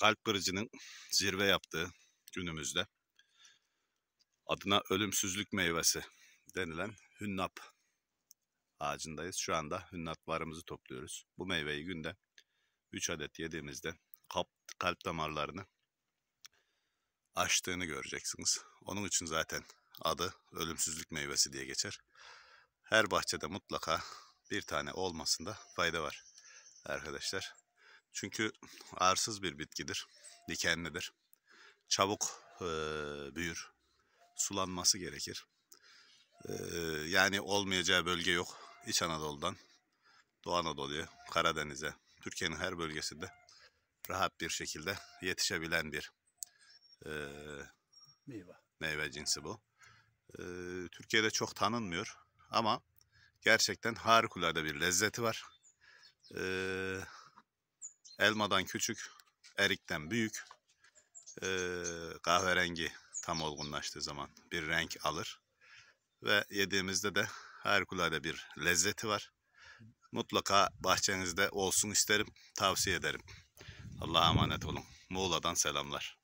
kalp kırıcının zirve yaptığı günümüzde adına ölümsüzlük meyvesi denilen hünnap ağacındayız. Şu anda hünnaplarımızı topluyoruz. Bu meyveyi günde 3 adet yediğimizde kalp, kalp damarlarını açtığını göreceksiniz. Onun için zaten adı ölümsüzlük meyvesi diye geçer. Her bahçede mutlaka bir tane olmasında fayda var arkadaşlar. Çünkü arsız bir bitkidir, dikenlidir. Çabuk e, büyür, sulanması gerekir. E, yani olmayacağı bölge yok. İç Anadolu'dan, Doğu Anadolu'ya, Karadeniz'e, Türkiye'nin her bölgesinde rahat bir şekilde yetişebilen bir e, meyve. meyve cinsi bu. E, Türkiye'de çok tanınmıyor ama gerçekten harikulade bir lezzeti var. Eee Elmadan küçük, erikten büyük. Ee, kahverengi tam olgunlaştığı zaman bir renk alır. Ve yediğimizde de harikulade bir lezzeti var. Mutlaka bahçenizde olsun isterim, tavsiye ederim. Allah'a emanet olun. Muğla'dan selamlar.